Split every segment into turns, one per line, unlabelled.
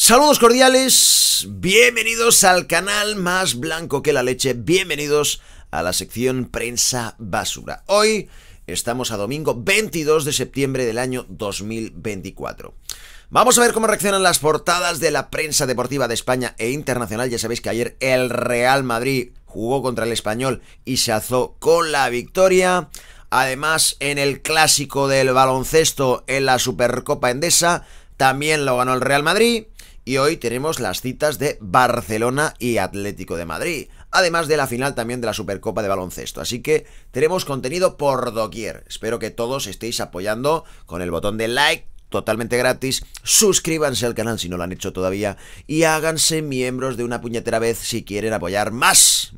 Saludos cordiales, bienvenidos al canal más blanco que la leche, bienvenidos a la sección Prensa Basura. Hoy estamos a domingo 22 de septiembre del año 2024. Vamos a ver cómo reaccionan las portadas de la prensa deportiva de España e internacional. Ya sabéis que ayer el Real Madrid jugó contra el español y se alzó con la victoria. Además, en el clásico del baloncesto en la Supercopa Endesa, también lo ganó el Real Madrid y hoy tenemos las citas de Barcelona y Atlético de Madrid, además de la final también de la Supercopa de Baloncesto. Así que tenemos contenido por doquier. Espero que todos estéis apoyando con el botón de like totalmente gratis. Suscríbanse al canal si no lo han hecho todavía y háganse miembros de una puñetera vez si quieren apoyar más.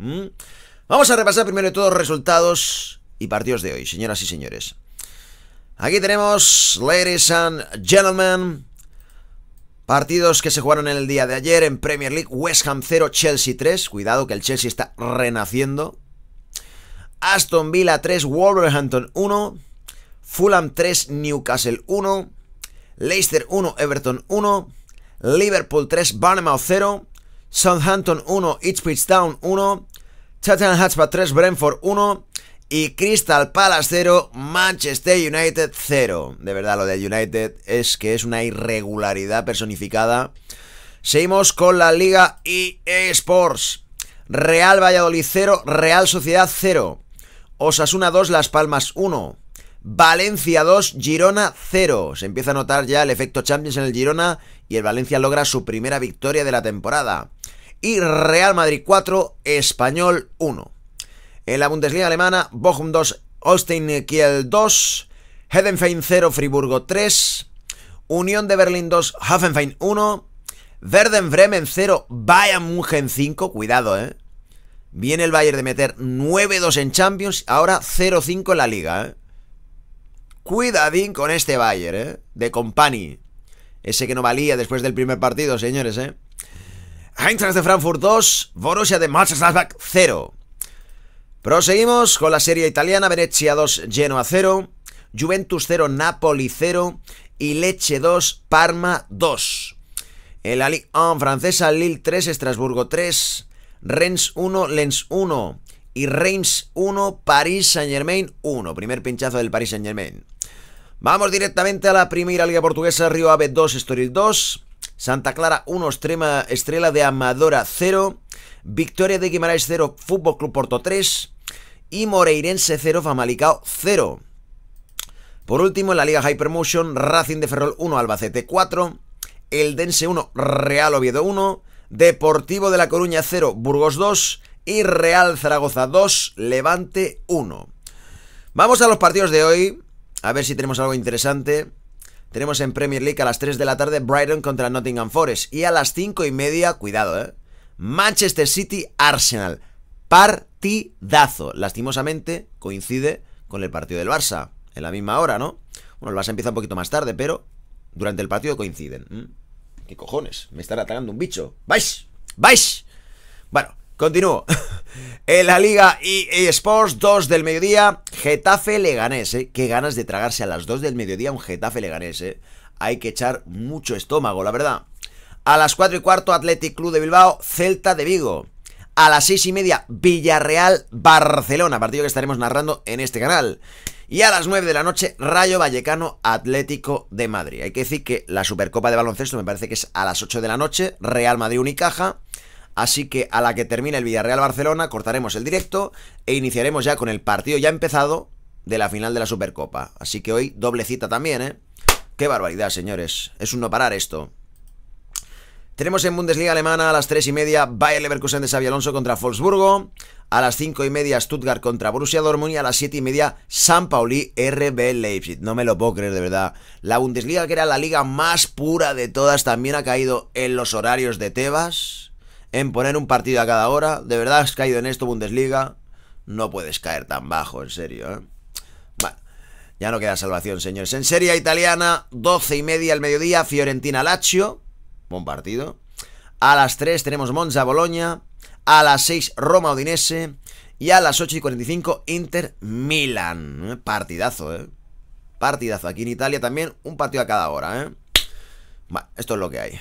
Vamos a repasar primero de todos resultados y partidos de hoy, señoras y señores. Aquí tenemos, ladies and gentlemen, Partidos que se jugaron en el día de ayer en Premier League, West Ham 0, Chelsea 3. Cuidado que el Chelsea está renaciendo. Aston Villa 3, Wolverhampton 1. Fulham 3, Newcastle 1. Leicester 1, Everton 1. Liverpool 3, Barnemouth 0. Southampton 1, Ipswich Town 1. Tottenham Hotspur 3, Brentford 1 y Crystal Palace 0, Manchester United 0. De verdad, lo de United es que es una irregularidad personificada. Seguimos con la Liga eSports. Real Valladolid 0, Real Sociedad 0. Osasuna 2, Las Palmas 1. Valencia 2, Girona 0. Se empieza a notar ya el efecto Champions en el Girona y el Valencia logra su primera victoria de la temporada. Y Real Madrid 4, Español 1. En la Bundesliga alemana, Bochum 2, Holstein Kiel 2, Hedenfein 0, Friburgo 3, Unión de Berlín 2, Hoffenheim 1, Werden Bremen 0, Bayern München 5, cuidado, ¿eh? Viene el Bayern de meter 9-2 en Champions, ahora 0-5 en la liga, ¿eh? Cuidadín con este Bayern, ¿eh? De Company. Ese que no valía después del primer partido, señores, ¿eh? Eintracht de Frankfurt 2, Borussia de Mönchengladbach 0. Proseguimos con la serie italiana, Venecia 2, Genoa 0, Juventus 0, Napoli 0 y Leche 2, Parma 2. En la Ligue 1 francesa, Lille 3, Estrasburgo 3, Rennes 1, Lens 1 y Reims 1, Paris Saint-Germain 1. Primer pinchazo del Paris Saint-Germain. Vamos directamente a la primera liga portuguesa, Río Ave 2, Estoril 2, Santa Clara 1, Extrema, Estrella de Amadora 0, Victoria de Guimarães 0, Fútbol Club Porto 3 y Moreirense 0, Famalicao 0. Por último, en la Liga Hypermotion, Racing de Ferrol 1, Albacete 4, Eldense 1, Real Oviedo 1, Deportivo de La Coruña 0, Burgos 2 y Real Zaragoza 2, Levante 1. Vamos a los partidos de hoy, a ver si tenemos algo interesante. Tenemos en Premier League a las 3 de la tarde Brighton contra Nottingham Forest. Y a las 5 y media, cuidado, ¿eh? Manchester City Arsenal. Partidazo. Lastimosamente coincide con el partido del Barça. En la misma hora, ¿no? Bueno, el Barça empieza un poquito más tarde, pero durante el partido coinciden. ¿Qué cojones? Me están atacando un bicho. ¡Vais! ¡Vais! Bueno, Continúo. En la Liga e Sports 2 del mediodía, Getafe Leganés, ¿eh? Qué ganas de tragarse a las 2 del mediodía un Getafe Leganés, ¿eh? Hay que echar mucho estómago, la verdad. A las 4 y cuarto, Athletic Club de Bilbao, Celta de Vigo. A las 6 y media, Villarreal, Barcelona, partido que estaremos narrando en este canal. Y a las 9 de la noche, Rayo Vallecano Atlético de Madrid. Hay que decir que la Supercopa de Baloncesto me parece que es a las 8 de la noche, Real Madrid Unicaja. Así que a la que termine el Villarreal Barcelona, cortaremos el directo e iniciaremos ya con el partido ya empezado de la final de la Supercopa. Así que hoy doble cita también, ¿eh? Qué barbaridad, señores. Es un no parar esto. Tenemos en Bundesliga alemana a las 3 y media Bayer Leverkusen de Xabi Alonso contra Wolfsburgo. A las 5 y media Stuttgart contra Borussia Dortmund y a las 7 y media San Pauli RB Leipzig. No me lo puedo creer de verdad. La Bundesliga que era la liga más pura de todas también ha caído en los horarios de Tebas en poner un partido a cada hora. De verdad has caído en esto, Bundesliga. No puedes caer tan bajo, en serio, ¿eh? ya no queda salvación, señores. En Serie Italiana, 12 y media al mediodía, Fiorentina-Lazio. Buen partido. A las 3 tenemos monza Bologna. A las 6 roma odinese Y a las 8 y 45 Inter-Milan. ¿Eh? Partidazo, ¿eh? Partidazo. Aquí en Italia también un partido a cada hora, ¿eh? Bueno, esto es lo que hay.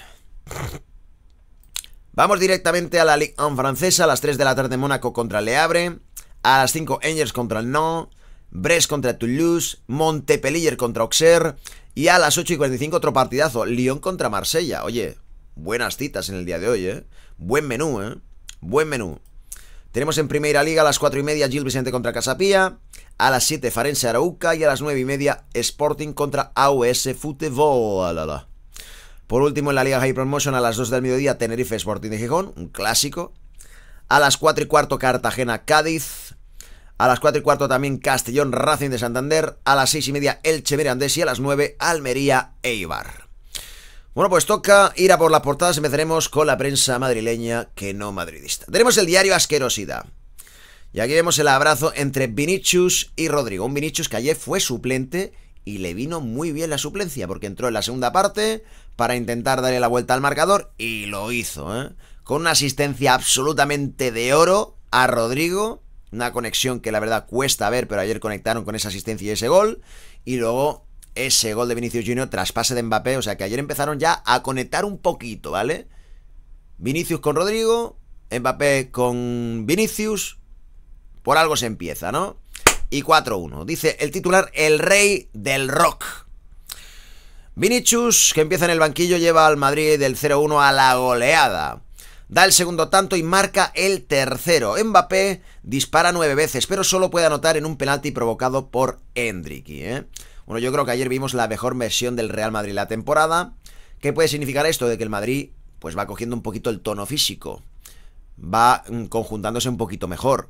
Vamos directamente a la Ligue 1 francesa, a las 3 de la tarde Mónaco contra Le Havre, a las 5 Angers contra el No, Brest contra Toulouse, Montpellier contra Auxerre y a las 8 y 45 otro partidazo, Lyon contra Marsella. Oye, buenas citas en el día de hoy, ¿eh? Buen menú, ¿eh? Buen menú. Tenemos en Primera Liga a las 4 y media Gil Vicente contra Casapía, a las 7 Farense Arauca y a las 9 y media Sporting contra AOS Futebol. Por último, en la Liga High Promotion, a las 2 del mediodía, Tenerife Sporting de Gijón, un clásico. A las 4 y cuarto, Cartagena Cádiz. A las 4 y cuarto también Castellón Racing de Santander. A las 6 y media, Elche Mirandés. Y a las 9, Almería Eibar. Bueno, pues toca ir a por las portadas. Empezaremos con la prensa madrileña que no madridista. Tenemos el diario Asquerosidad. Y aquí vemos el abrazo entre Vinicius y Rodrigo. Un Vinicius que ayer fue suplente y le vino muy bien la suplencia porque entró en la segunda parte para intentar darle la vuelta al marcador y lo hizo, ¿eh? con una asistencia absolutamente de oro a Rodrigo, una conexión que la verdad cuesta ver, pero ayer conectaron con esa asistencia y ese gol y luego ese gol de Vinicius Junior traspase de Mbappé, o sea que ayer empezaron ya a conectar un poquito, ¿vale? Vinicius con Rodrigo, Mbappé con Vinicius, por algo se empieza, ¿no? y 4-1. Dice el titular, el rey del rock. Vinicius, que empieza en el banquillo, lleva al Madrid del 0-1 a la goleada. Da el segundo tanto y marca el tercero. Mbappé dispara nueve veces, pero solo puede anotar en un penalti provocado por Hendricky. ¿eh? Bueno, yo creo que ayer vimos la mejor versión del Real Madrid la temporada. ¿Qué puede significar esto? De que el Madrid pues va cogiendo un poquito el tono físico. Va mm, conjuntándose un poquito mejor.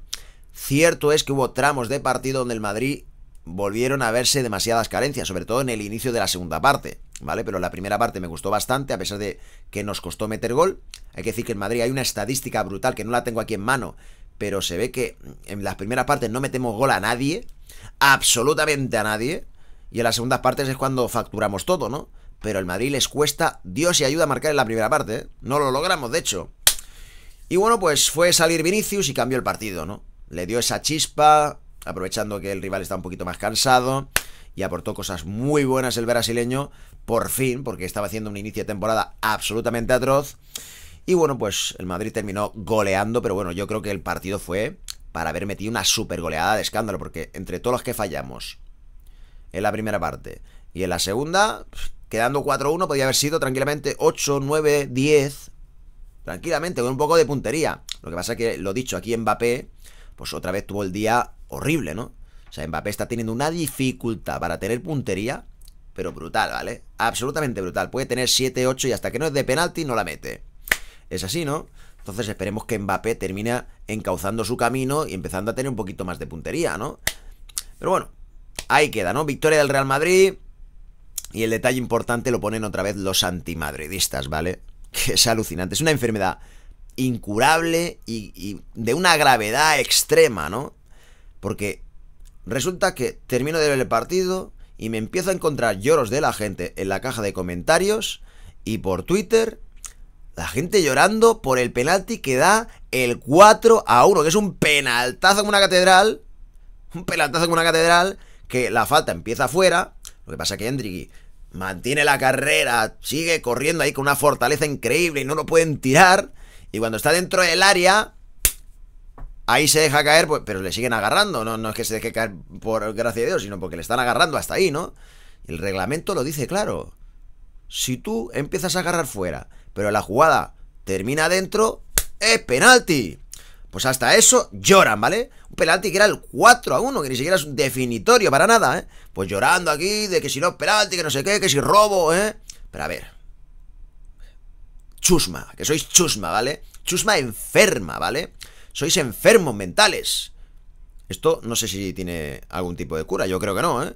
Cierto es que hubo tramos de partido donde el Madrid volvieron a verse demasiadas carencias, sobre todo en el inicio de la segunda parte, ¿vale? Pero la primera parte me gustó bastante, a pesar de que nos costó meter gol. Hay que decir que en Madrid hay una estadística brutal que no la tengo aquí en mano, pero se ve que en las primeras partes no metemos gol a nadie, absolutamente a nadie, y en las segundas partes es cuando facturamos todo, ¿no? Pero el Madrid les cuesta Dios y ayuda a marcar en la primera parte, ¿eh? No lo logramos, de hecho. Y bueno, pues fue salir Vinicius y cambió el partido, ¿no? Le dio esa chispa, aprovechando que el rival está un poquito más cansado y aportó cosas muy buenas el brasileño, por fin, porque estaba haciendo un inicio de temporada absolutamente atroz. Y bueno, pues el Madrid terminó goleando, pero bueno, yo creo que el partido fue para haber metido una super goleada de escándalo, porque entre todos los que fallamos en la primera parte y en la segunda, quedando 4-1, podía haber sido tranquilamente 8, 9, 10, tranquilamente, con un poco de puntería. Lo que pasa es que, lo dicho, aquí Mbappé pues otra vez tuvo el día horrible, ¿no? O sea, Mbappé está teniendo una dificultad para tener puntería, pero brutal, ¿vale? Absolutamente brutal. Puede tener 7, 8 y hasta que no es de penalti no la mete. Es así, ¿no? Entonces esperemos que Mbappé termine encauzando su camino y empezando a tener un poquito más de puntería, ¿no? Pero bueno, ahí queda, ¿no? Victoria del Real Madrid. Y el detalle importante lo ponen otra vez los antimadridistas, ¿vale? Que es alucinante. Es una enfermedad incurable y, de una gravedad extrema, ¿no? Porque resulta que termino de ver el partido y me empiezo a encontrar lloros de la gente en la caja de comentarios y por Twitter. La gente llorando por el penalti que da el 4 a 1, que es un penaltazo como una catedral. Un penaltazo en una catedral. Que la falta empieza afuera. Lo que pasa es que Hendricky mantiene la carrera, sigue corriendo ahí con una fortaleza increíble y no lo pueden tirar. Y cuando está dentro del área, ahí se deja caer, pues, pero le siguen agarrando. No, no es que se deje caer por gracia de Dios, sino porque le están agarrando hasta ahí, ¿no? El reglamento lo dice claro. Si tú empiezas a agarrar fuera, pero la jugada termina dentro, es penalti. Pues hasta eso lloran, ¿vale? Un penalti que era el 4 a 1, que ni siquiera es un definitorio para nada, ¿eh? Pues llorando aquí de que si no es penalti, que no sé qué, que si robo, ¿eh? Pero a ver, chusma, que sois chusma, ¿vale? Chusma enferma, ¿vale? Sois enfermos mentales. Esto no sé si tiene algún tipo de cura, yo creo que no, ¿eh?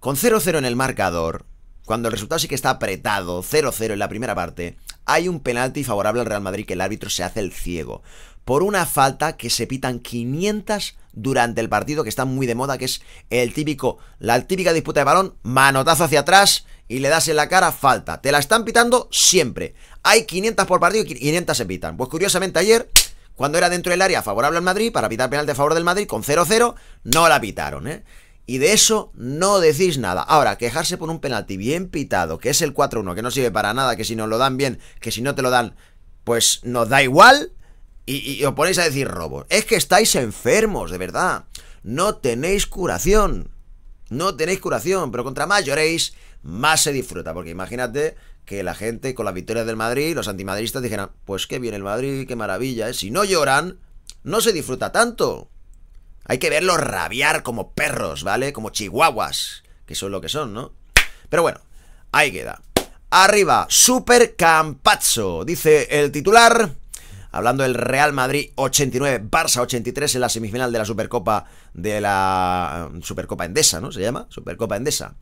Con 0-0 en el marcador, cuando el resultado sí que está apretado, 0-0 en la primera parte, hay un penalti favorable al Real Madrid que el árbitro se hace el ciego por una falta que se pitan 500 durante el partido, que está muy de moda, que es el típico, la típica disputa de balón, manotazo hacia atrás y le das en la cara, falta. Te la están pitando siempre. Hay 500 por partido y 500 se pitan. Pues curiosamente ayer, cuando era dentro del área favorable al Madrid, para pitar penal de favor del Madrid, con 0-0, no la pitaron, ¿eh? Y de eso no decís nada. Ahora, quejarse por un penalti bien pitado, que es el 4-1, que no sirve para nada, que si nos lo dan bien, que si no te lo dan, pues nos da igual y, os ponéis a decir robos. Es que estáis enfermos, de verdad. No tenéis curación. No tenéis curación, pero contra más lloréis, más se disfruta. Porque imagínate que la gente con las victorias del Madrid, los antimadridistas dijeran, pues qué bien el Madrid, qué maravilla. ¿eh? Si no lloran, no se disfruta tanto. Hay que verlos rabiar como perros, ¿vale? Como chihuahuas, que son lo que son, ¿no? Pero bueno, ahí queda. Arriba, Super Campazzo, dice el titular hablando del Real Madrid 89, Barça 83 en la semifinal de la Supercopa de la eh, Supercopa Endesa, ¿no? Se llama Supercopa Endesa.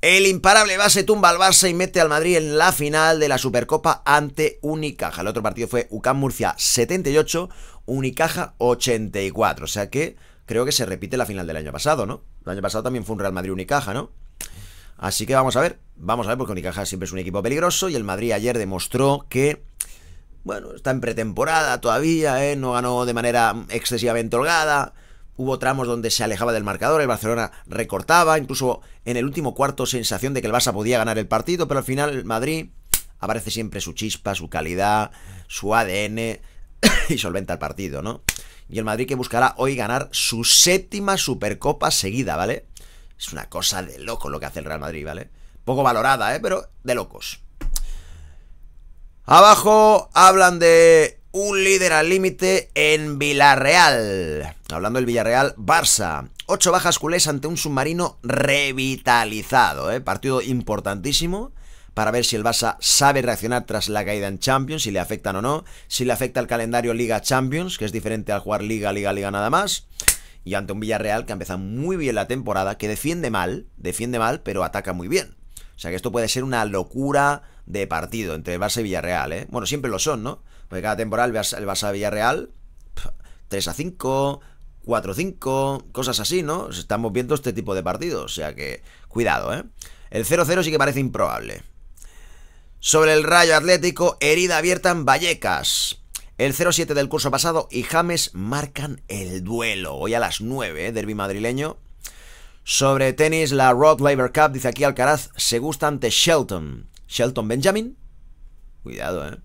El imparable base tumba al Barça y mete al Madrid en la final de la Supercopa ante Unicaja. El otro partido fue UCAM Murcia 78, Unicaja 84. O sea que creo que se repite la final del año pasado, ¿no? El año pasado también fue un Real Madrid Unicaja, ¿no? Así que vamos a ver, vamos a ver, porque Unicaja siempre es un equipo peligroso y el Madrid ayer demostró que bueno, está en pretemporada todavía, ¿eh? no ganó de manera excesivamente holgada. Hubo tramos donde se alejaba del marcador, el Barcelona recortaba, incluso en el último cuarto sensación de que el Barça podía ganar el partido, pero al final el Madrid aparece siempre su chispa, su calidad, su ADN y solventa el partido, ¿no? Y el Madrid que buscará hoy ganar su séptima Supercopa seguida, ¿vale? Es una cosa de loco lo que hace el Real Madrid, ¿vale? Poco valorada, ¿eh? Pero de locos. Abajo hablan de un líder al límite en Villarreal. Hablando del Villarreal, Barça. Ocho bajas culés ante un submarino revitalizado. ¿eh? Partido importantísimo para ver si el Barça sabe reaccionar tras la caída en Champions, si le afectan o no, si le afecta el calendario Liga Champions, que es diferente al jugar Liga, Liga, Liga nada más. Y ante un Villarreal que empieza muy bien la temporada, que defiende mal, defiende mal, pero ataca muy bien. O sea que esto puede ser una locura de partido entre Barça y Villarreal, ¿eh? Bueno, siempre lo son, ¿no? Porque cada temporada el Barça, Villarreal, 3 a 5, 4 a 5, cosas así, ¿no? Estamos viendo este tipo de partidos, o sea que cuidado, ¿eh? El 0-0 sí que parece improbable. Sobre el Rayo Atlético, herida abierta en Vallecas. El 0-7 del curso pasado y James marcan el duelo. Hoy a las 9, ¿eh? derby madrileño. Sobre tenis, la Rock Labor Cup, dice aquí Alcaraz, se gusta ante Shelton. Shelton Benjamin. Cuidado, ¿eh?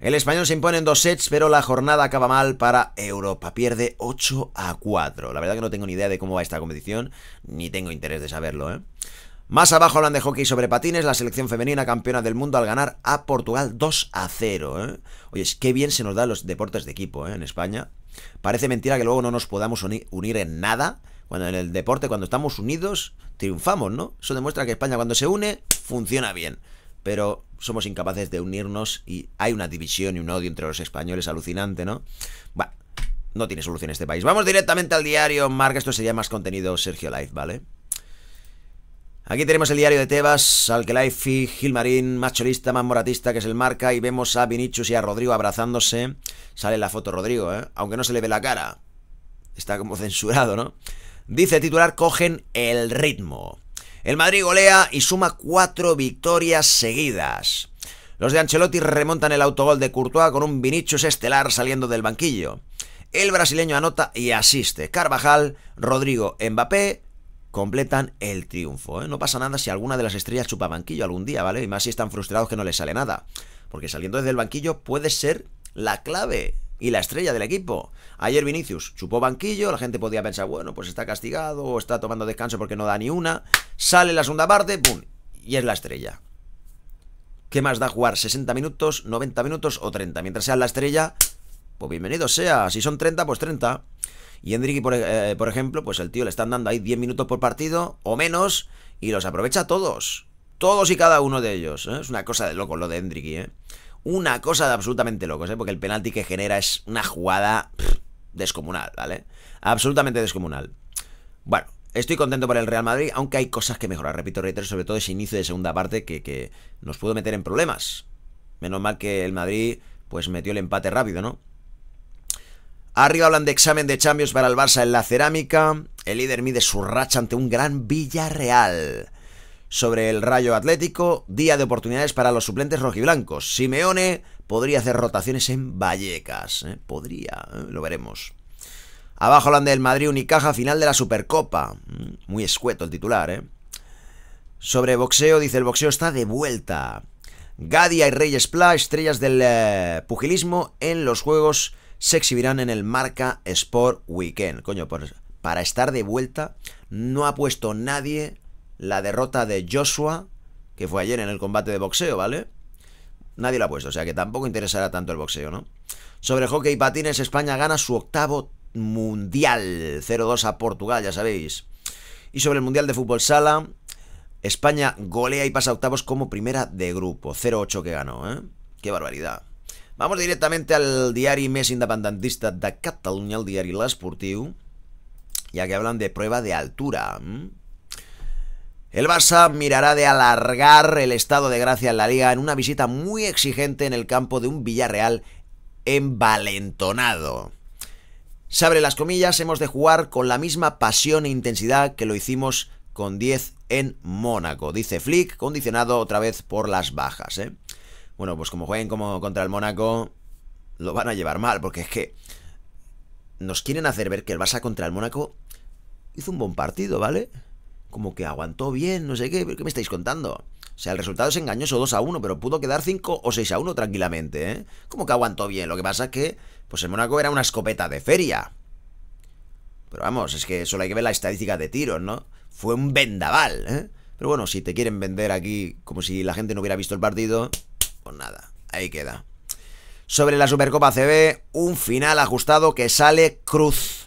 El español se impone en dos sets, pero la jornada acaba mal para Europa. Pierde 8 a 4. La verdad que no tengo ni idea de cómo va esta competición, ni tengo interés de saberlo, ¿eh? Más abajo hablan de hockey sobre patines, la selección femenina campeona del mundo al ganar a Portugal 2 a 0. ¿eh? Oye, es que bien se nos dan los deportes de equipo ¿eh? en España. Parece mentira que luego no nos podamos unir en nada. Cuando en el deporte, cuando estamos unidos, triunfamos, ¿no? Eso demuestra que España cuando se une, funciona bien pero somos incapaces de unirnos y hay una división y un odio entre los españoles alucinante, ¿no? Va, no tiene solución este país. Vamos directamente al diario, Marca, esto sería más contenido Sergio Life, ¿vale? Aquí tenemos el diario de Tebas, Alkelaifi, Gilmarín, más chorista, más moratista, que es el marca, y vemos a Vinicius y a Rodrigo abrazándose. Sale la foto Rodrigo, ¿eh? aunque no se le ve la cara. Está como censurado, ¿no? Dice titular, cogen el ritmo. El Madrid golea y suma cuatro victorias seguidas. Los de Ancelotti remontan el autogol de Courtois con un Vinicius estelar saliendo del banquillo. El brasileño anota y asiste. Carvajal, Rodrigo, Mbappé completan el triunfo. ¿eh? No pasa nada si alguna de las estrellas chupa banquillo algún día, ¿vale? Y más si están frustrados que no les sale nada. Porque saliendo desde el banquillo puede ser la clave y la estrella del equipo. Ayer Vinicius chupó banquillo, la gente podía pensar, bueno, pues está castigado o está tomando descanso porque no da ni una. Sale la segunda parte, ¡pum! Y es la estrella. ¿Qué más da jugar 60 minutos, 90 minutos o 30? Mientras sea la estrella, pues bienvenido sea. Si son 30, pues 30. Y Hendriki, eh, por, ejemplo, pues el tío le están dando ahí 10 minutos por partido o menos y los aprovecha todos. Todos y cada uno de ellos. ¿eh? Es una cosa de loco lo de Hendriki, ¿eh? Una cosa de absolutamente locos, ¿eh? Porque el penalti que genera es una jugada descomunal, ¿vale? Absolutamente descomunal. Bueno, Estoy contento por el Real Madrid, aunque hay cosas que mejorar. Repito, reitero, sobre todo ese inicio de segunda parte que, que, nos pudo meter en problemas. Menos mal que el Madrid pues metió el empate rápido, ¿no? Arriba hablan de examen de Champions para el Barça en la cerámica. El líder mide su racha ante un gran Villarreal sobre el Rayo Atlético, día de oportunidades para los suplentes rojiblancos. Simeone podría hacer rotaciones en Vallecas. ¿eh? Podría, ¿eh? lo veremos. Abajo Holanda del Madrid, Unicaja, final de la Supercopa. Mm, muy escueto el titular, ¿eh? Sobre boxeo, dice el boxeo está de vuelta. Gadia y Reyes Pla, estrellas del pugilismo en los Juegos, se exhibirán en el Marca Sport Weekend. Coño, para estar de vuelta no ha puesto nadie la derrota de Joshua, que fue ayer en el combate de boxeo, ¿vale? Nadie lo ha puesto, o sea que tampoco interesará tanto el boxeo, ¿no? Sobre hockey y patines, España gana su octavo mundial. 0-2 a Portugal, ya sabéis. Y sobre el mundial de fútbol sala, España golea y pasa octavos como primera de grupo. 0-8 que ganó, ¿eh? Qué barbaridad. Vamos directamente al diario mes independentista de Cataluña, el diario La Sportiu. Ya que hablan de prueba de altura. ¿eh? El Barça mirará de alargar el estado de gracia en la liga en una visita muy exigente en el campo de un Villarreal envalentonado. Se abre las comillas, hemos de jugar con la misma pasión e intensidad que lo hicimos con 10 en Mónaco, dice Flick, condicionado otra vez por las bajas. ¿eh? Bueno, pues como jueguen como contra el Mónaco, lo van a llevar mal, porque es que nos quieren hacer ver que el Barça contra el Mónaco hizo un buen partido, ¿vale? como que aguantó bien, no sé qué, ¿qué me estáis contando? O sea, el resultado es engañoso 2 a 1, pero pudo quedar 5 o 6 a 1 tranquilamente, ¿eh? Como que aguantó bien. Lo que pasa es que, pues el Mónaco era una escopeta de feria. Pero vamos, es que solo hay que ver la estadística de tiros, ¿no? Fue un vendaval, ¿eh? Pero bueno, si te quieren vender aquí como si la gente no hubiera visto el partido, pues nada, ahí queda. Sobre la Supercopa CB, un final ajustado que sale cruz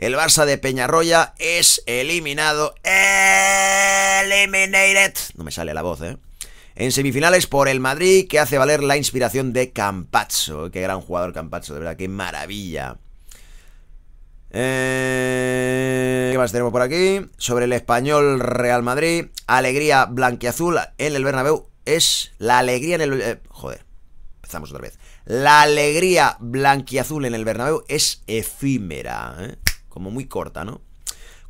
el Barça de Peñarroya es eliminado. Eliminated. No me sale la voz, ¿eh? En semifinales por el Madrid, que hace valer la inspiración de Campazzo. Qué gran jugador Campazzo, de verdad, qué maravilla. Eh, ¿Qué más tenemos por aquí? Sobre el español Real Madrid. Alegría blanquiazul en el Bernabéu. Es la alegría en el... Eh, joder, empezamos otra vez. La alegría blanquiazul en el Bernabéu es efímera. ¿eh? como muy corta, ¿no?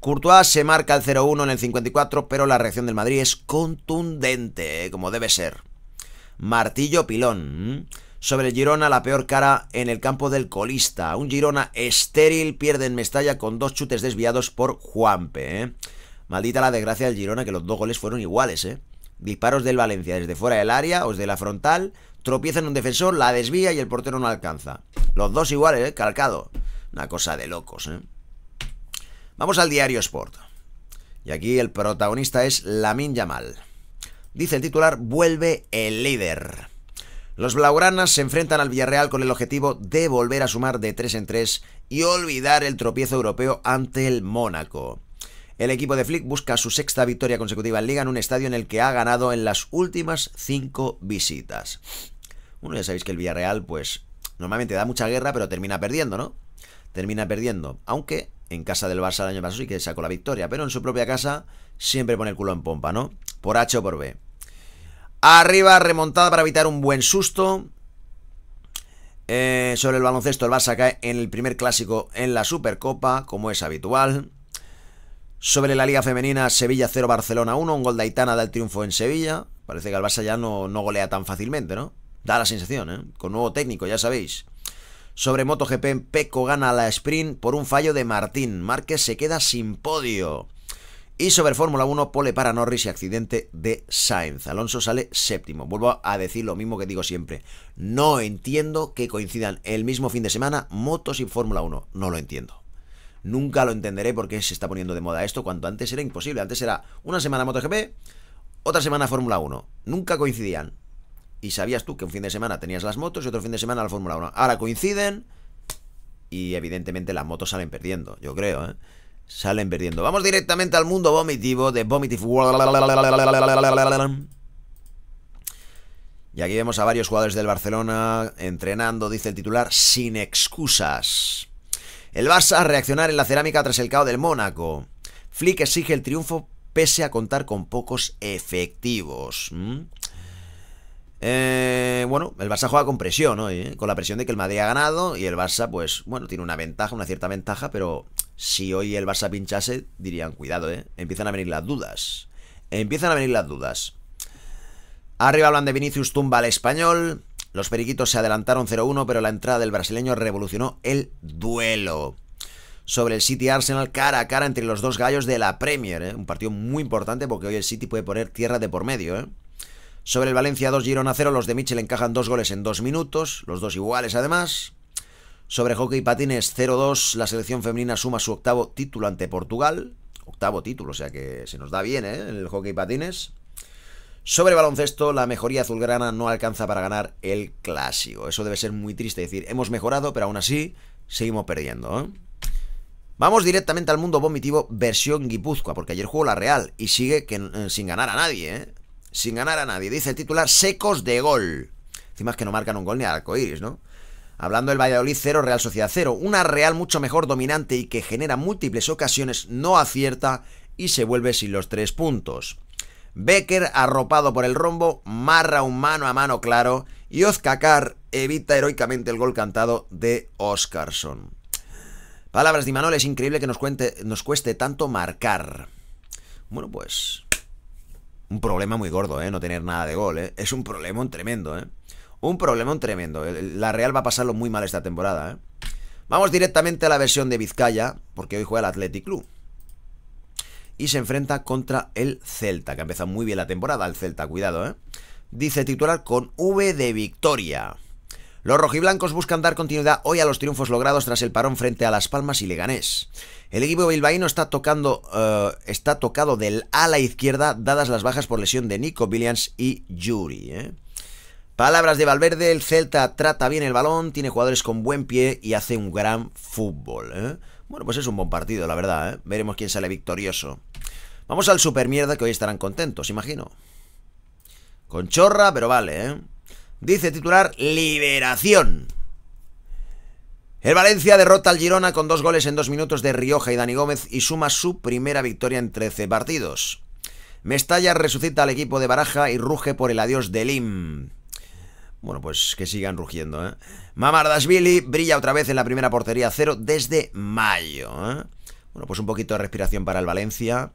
Courtois se marca el 0-1 en el 54, pero la reacción del Madrid es contundente, ¿eh? como debe ser. Martillo pilón. Sobre el Girona, la peor cara en el campo del colista. Un Girona estéril pierde en Mestalla con dos chutes desviados por Juanpe. ¿eh? Maldita la desgracia del Girona, que los dos goles fueron iguales. ¿eh? Disparos del Valencia desde fuera del área o desde la frontal. Tropieza en un defensor, la desvía y el portero no alcanza. Los dos iguales, ¿eh? calcado. Una cosa de locos. ¿eh? Vamos al diario Sport. Y aquí el protagonista es Lamin Yamal. Dice el titular, vuelve el líder. Los blaugranas se enfrentan al Villarreal con el objetivo de volver a sumar de 3 en 3 y olvidar el tropiezo europeo ante el Mónaco. El equipo de Flick busca su sexta victoria consecutiva en Liga en un estadio en el que ha ganado en las últimas 5 visitas. Bueno, ya sabéis que el Villarreal, pues, normalmente da mucha guerra, pero termina perdiendo, ¿no? termina perdiendo. Aunque en casa del Barça el año pasado sí que sacó la victoria, pero en su propia casa siempre pone el culo en pompa, ¿no? Por H o por B. Arriba, remontada para evitar un buen susto. Eh, sobre el baloncesto, el Barça cae en el primer clásico en la Supercopa, como es habitual. Sobre la Liga Femenina, Sevilla 0, Barcelona 1. Un gol de Aitana da el triunfo en Sevilla. Parece que el Barça ya no, no golea tan fácilmente, ¿no? Da la sensación, ¿eh? Con nuevo técnico, ya sabéis. Sobre MotoGP, Peco gana la sprint por un fallo de Martín. Márquez se queda sin podio. Y sobre Fórmula 1, pole para Norris y accidente de Sainz. Alonso sale séptimo. Vuelvo a decir lo mismo que digo siempre. No entiendo que coincidan el mismo fin de semana motos y Fórmula 1. No lo entiendo. Nunca lo entenderé porque se está poniendo de moda esto cuanto antes era imposible. Antes era una semana MotoGP, otra semana Fórmula 1. Nunca coincidían y sabías tú que un fin de semana tenías las motos y otro fin de semana la Fórmula 1. Ahora coinciden y evidentemente las motos salen perdiendo, yo creo, ¿eh? Salen perdiendo. Vamos directamente al mundo vomitivo de Vomitive World. Y aquí vemos a varios jugadores del Barcelona entrenando, dice el titular, sin excusas. El Barça a reaccionar en la cerámica tras el caos del Mónaco. Flick exige el triunfo pese a contar con pocos efectivos. Eh, bueno, el Barça juega con presión hoy, ¿eh? con la presión de que el Madrid ha ganado y el Barça, pues, bueno, tiene una ventaja, una cierta ventaja, pero si hoy el Barça pinchase, dirían, cuidado, ¿eh? Empiezan a venir las dudas. Empiezan a venir las dudas. Arriba hablan de Vinicius tumba al español. Los periquitos se adelantaron 0-1, pero la entrada del brasileño revolucionó el duelo. Sobre el City Arsenal, cara a cara entre los dos gallos de la Premier. ¿eh? Un partido muy importante porque hoy el City puede poner tierra de por medio. ¿eh? Sobre el Valencia 2, Girona 0, los de Mitchell encajan dos goles en dos minutos, los dos iguales además. Sobre hockey y patines 0-2, la selección femenina suma su octavo título ante Portugal. Octavo título, o sea que se nos da bien, ¿eh? El hockey y patines. Sobre baloncesto, la mejoría azulgrana no alcanza para ganar el clásico. Eso debe ser muy triste decir, hemos mejorado, pero aún así seguimos perdiendo. ¿eh? Vamos directamente al mundo vomitivo versión guipúzcoa, porque ayer jugó la Real y sigue que, eh, sin ganar a nadie. ¿eh? sin ganar a nadie. Dice el titular, secos de gol. Encima es que no marcan un gol ni al arcoíris, ¿no? Hablando del Valladolid 0, Real Sociedad 0. Una Real mucho mejor dominante y que genera múltiples ocasiones, no acierta y se vuelve sin los tres puntos. Becker, arropado por el rombo, marra un mano a mano claro y Ozcacar evita heroicamente el gol cantado de Oscarson. Palabras de Imanol, es increíble que nos, cuente, nos cueste tanto marcar. Bueno, pues un problema muy gordo, ¿eh? No tener nada de gol, ¿eh? Es un problema tremendo, ¿eh? Un problema tremendo. La Real va a pasarlo muy mal esta temporada, ¿eh? Vamos directamente a la versión de Vizcaya, porque hoy juega el Athletic Club. Y se enfrenta contra el Celta, que ha empezado muy bien la temporada, el Celta, cuidado, ¿eh? Dice titular con V de victoria. Los rojiblancos buscan dar continuidad hoy a los triunfos logrados tras el parón frente a Las Palmas y Leganés. El equipo bilbaíno está, tocando, eh, está tocado del ala izquierda, dadas las bajas por lesión de Nico Williams y Yuri. Eh. Palabras de Valverde, el Celta trata bien el balón, tiene jugadores con buen pie y hace un gran fútbol. Eh. Bueno, pues es un buen partido, la verdad. Veremos quién sale victorioso. Vamos al supermierda que hoy estarán contentos, imagino. Con chorra, pero vale, ¿eh? Dice titular Liberación. El Valencia derrota al Girona con dos goles en dos minutos de Rioja y Dani Gómez y suma su primera victoria en 13 partidos. Mestalla resucita al equipo de Baraja y ruge por el adiós de Lim. Bueno, pues que sigan rugiendo. ¿eh? Mamardashvili brilla otra vez en la primera portería cero desde mayo. ¿eh? Bueno, pues un poquito de respiración para el Valencia.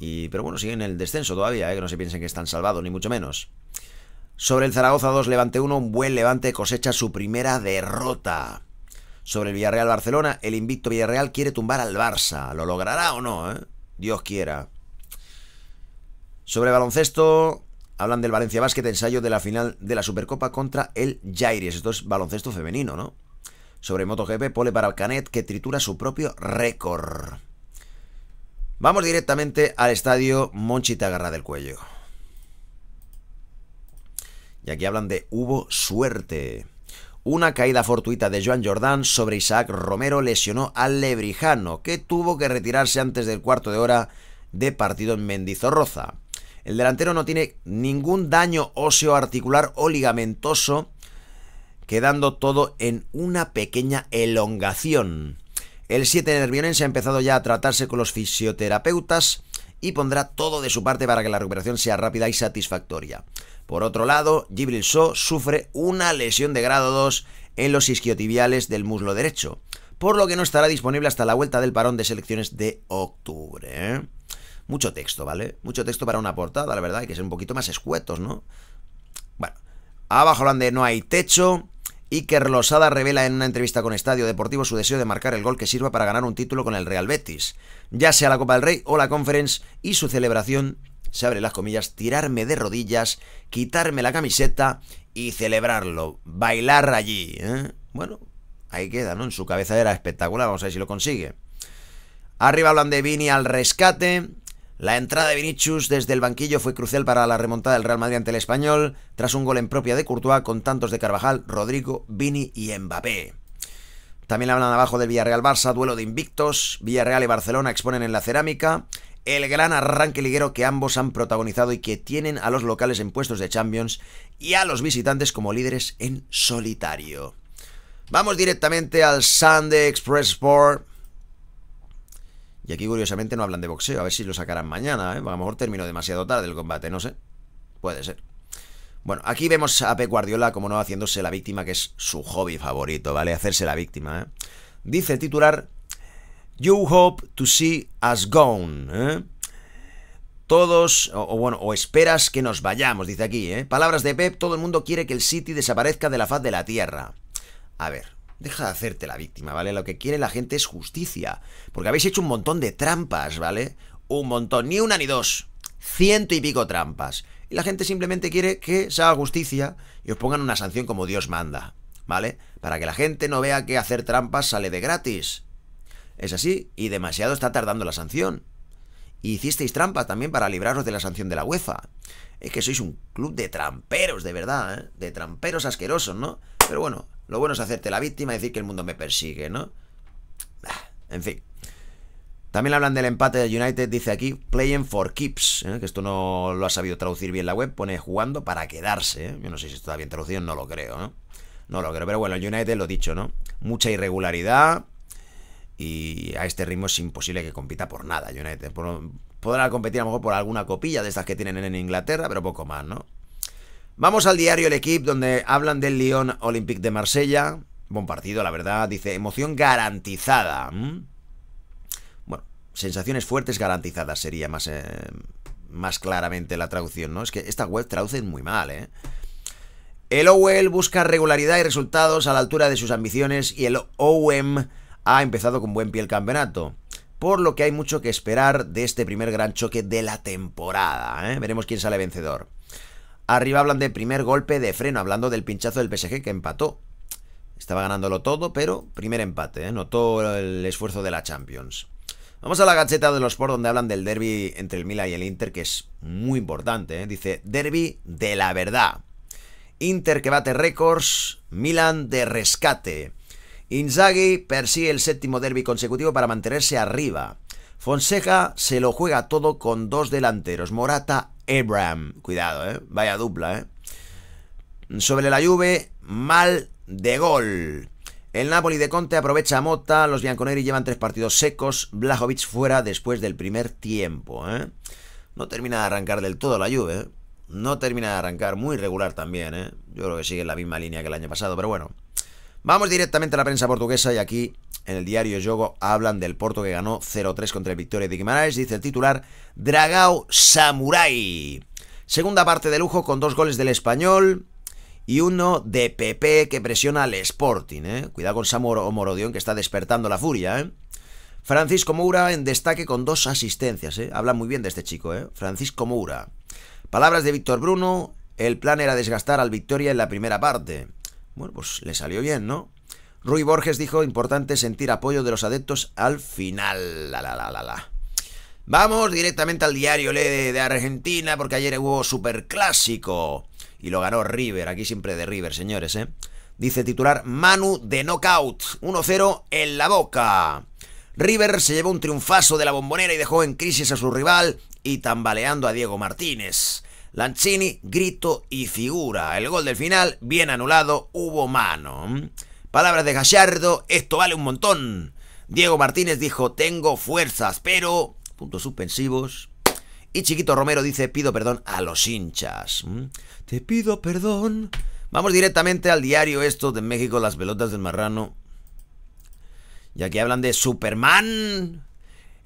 Y, pero bueno, siguen en el descenso todavía, ¿eh? que no se piensen que están salvados, ni mucho menos. Sobre el Zaragoza 2 Levante 1, un buen Levante cosecha su primera derrota. Sobre el Villarreal Barcelona, el invicto Villarreal quiere tumbar al Barça. ¿Lo logrará o no? Eh? Dios quiera. Sobre baloncesto, hablan del Valencia básquet ensayo de la final de la Supercopa contra el Jairis Esto es baloncesto femenino, ¿no? Sobre MotoGP, pole para el Canet que tritura su propio récord. Vamos directamente al estadio Monchita Garra del Cuello. Y aquí hablan de hubo suerte. Una caída fortuita de Joan Jordán sobre Isaac Romero lesionó al Lebrijano, que tuvo que retirarse antes del cuarto de hora de partido en Mendizorroza. El delantero no tiene ningún daño óseo articular o ligamentoso, quedando todo en una pequeña elongación. El 7 Nerviones ha empezado ya a tratarse con los fisioterapeutas y pondrá todo de su parte para que la recuperación sea rápida y satisfactoria. Por otro lado, Gibril Shaw sufre una lesión de grado 2 en los isquiotibiales del muslo derecho, por lo que no estará disponible hasta la vuelta del parón de selecciones de octubre. ¿eh? Mucho texto, ¿vale? Mucho texto para una portada, la verdad, hay que ser un poquito más escuetos, ¿no? Bueno, abajo donde no hay techo, Iker Losada revela en una entrevista con Estadio Deportivo su deseo de marcar el gol que sirva para ganar un título con el Real Betis, ya sea la Copa del Rey o la Conference, y su celebración se abre las comillas, tirarme de rodillas, quitarme la camiseta y celebrarlo, bailar allí. ¿eh? Bueno, ahí queda, ¿no? En su cabeza era espectacular, vamos a ver si lo consigue. Arriba hablan de Vini al rescate. La entrada de Vinicius desde el banquillo fue crucial para la remontada del Real Madrid ante el Español, tras un gol en propia de Courtois con tantos de Carvajal, Rodrigo, Vini y Mbappé. También hablan abajo del Villarreal-Barça, duelo de invictos. Villarreal y Barcelona exponen en la cerámica. El gran arranque liguero que ambos han protagonizado y que tienen a los locales en puestos de Champions y a los visitantes como líderes en solitario. Vamos directamente al Sunday Express Sport. Y aquí curiosamente no hablan de boxeo, a ver si lo sacarán mañana, ¿eh? a lo mejor termino demasiado tarde el combate, no sé. Puede ser. Bueno, aquí vemos a Pep Guardiola, como no, haciéndose la víctima, que es su hobby favorito, ¿vale? Hacerse la víctima, ¿eh? Dice el titular, You hope to see us gone, ¿eh? Todos, o, bueno, o esperas que nos vayamos, dice aquí, ¿eh? Palabras de Pep, todo el mundo quiere que el City desaparezca de la faz de la Tierra. A ver, deja de hacerte la víctima, ¿vale? Lo que quiere la gente es justicia, porque habéis hecho un montón de trampas, ¿vale? Un montón, ni una ni dos, ciento y pico trampas la gente simplemente quiere que se haga justicia y os pongan una sanción como Dios manda, ¿vale? Para que la gente no vea que hacer trampas sale de gratis. Es así, y demasiado está tardando la sanción. Y hicisteis trampa también para libraros de la sanción de la UEFA. Es que sois un club de tramperos, de verdad, ¿eh? De tramperos asquerosos, ¿no? Pero bueno, lo bueno es hacerte la víctima y decir que el mundo me persigue, ¿no? Ah, en fin. También hablan del empate de United, dice aquí, playing for keeps, ¿eh? que esto no lo ha sabido traducir bien la web, pone jugando para quedarse, ¿eh? yo no sé si está bien traducido, no lo creo, ¿no? No lo creo, pero bueno, United lo dicho, ¿no? Mucha irregularidad y a este ritmo es imposible que compita por nada United. podrá competir a lo mejor por alguna copilla de estas que tienen en Inglaterra, pero poco más, ¿no? Vamos al diario El Equipo, donde hablan del Lyon Olympique de Marsella. Buen partido, la verdad. Dice, emoción garantizada sensaciones fuertes garantizadas sería más, eh, más claramente la traducción, ¿no? Es que esta web traduce muy mal, ¿eh? El Owell busca regularidad y resultados a la altura de sus ambiciones y el OM ha empezado con buen pie el campeonato. Por lo que hay mucho que esperar de este primer gran choque de la temporada. ¿eh? Veremos quién sale vencedor. Arriba hablan de primer golpe de freno, hablando del pinchazo del PSG que empató. Estaba ganándolo todo, pero primer empate. ¿eh? Notó el esfuerzo de la Champions. Vamos a la gacheta de los sports donde hablan del derby entre el Milan y el Inter, que es muy importante. ¿eh? Dice, derby de la verdad. Inter que bate récords, Milan de rescate. Inzaghi persigue el séptimo derby consecutivo para mantenerse arriba. Fonseca se lo juega todo con dos delanteros, Morata, Abraham. Cuidado, ¿eh? Vaya dupla, ¿eh? Sobre la lluvia, mal de gol. El Napoli de Conte aprovecha a Mota, los bianconeri llevan tres partidos secos, Blajovic fuera después del primer tiempo. ¿eh? No termina de arrancar del todo la lluvia, no termina de arrancar, muy regular también. ¿eh? Yo creo que sigue en la misma línea que el año pasado, pero bueno. Vamos directamente a la prensa portuguesa y aquí en el diario Yogo hablan del Porto que ganó 0-3 contra el Victoria de Guimarães, dice el titular Dragao Samurai. Segunda parte de lujo con dos goles del español y uno de PP que presiona al Sporting. ¿eh? Cuidado con Samu Morodión que está despertando la furia. ¿eh? Francisco Moura en destaque con dos asistencias. ¿eh? Habla muy bien de este chico, ¿eh? Francisco Moura. Palabras de Víctor Bruno. El plan era desgastar al Victoria en la primera parte. Bueno, pues le salió bien, ¿no? Rui Borges dijo, importante sentir apoyo de los adeptos al final. La, la, la, la, la. Vamos directamente al diario Le de, de Argentina porque ayer hubo superclásico y lo ganó River, aquí siempre de River, señores, ¿eh? Dice titular Manu de Knockout, 1-0 en la boca. River se llevó un triunfazo de la bombonera y dejó en crisis a su rival y tambaleando a Diego Martínez. Lancini, grito y figura. El gol del final, bien anulado, hubo mano. Palabras de Gallardo, esto vale un montón. Diego Martínez dijo, tengo fuerzas, pero... Puntos suspensivos. Y Chiquito Romero dice, pido perdón a los hinchas. Mm. Te pido perdón. Vamos directamente al diario esto de México, las pelotas del marrano. Ya que hablan de Superman.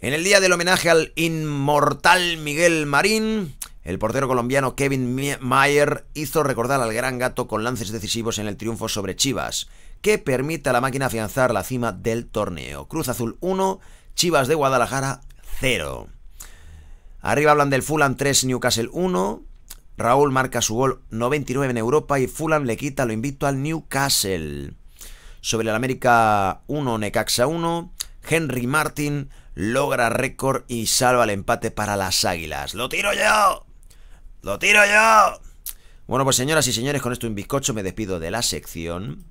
En el día del homenaje al inmortal Miguel Marín, el portero colombiano Kevin Mayer hizo recordar al gran gato con lances decisivos en el triunfo sobre Chivas, que permite a la máquina afianzar la cima del torneo. Cruz Azul 1, Chivas de Guadalajara 0. Arriba hablan del Fulham 3, Newcastle 1. Raúl marca su gol 99 en Europa y Fulham le quita lo invito al Newcastle. Sobre el América 1, Necaxa 1. Henry Martin logra récord y salva el empate para las Águilas. ¡Lo tiro yo! ¡Lo tiro yo! Bueno, pues señoras y señores, con esto un bizcocho me despido de la sección.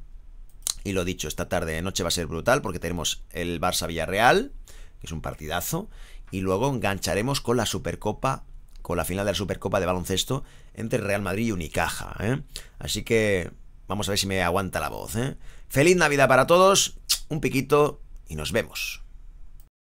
Y lo dicho, esta tarde noche va a ser brutal porque tenemos el Barça Villarreal, que es un partidazo y luego engancharemos con la Supercopa, con la final de la Supercopa de baloncesto entre Real Madrid y Unicaja. ¿eh? Así que vamos a ver si me aguanta la voz. ¿eh? Feliz Navidad para todos, un piquito y nos vemos.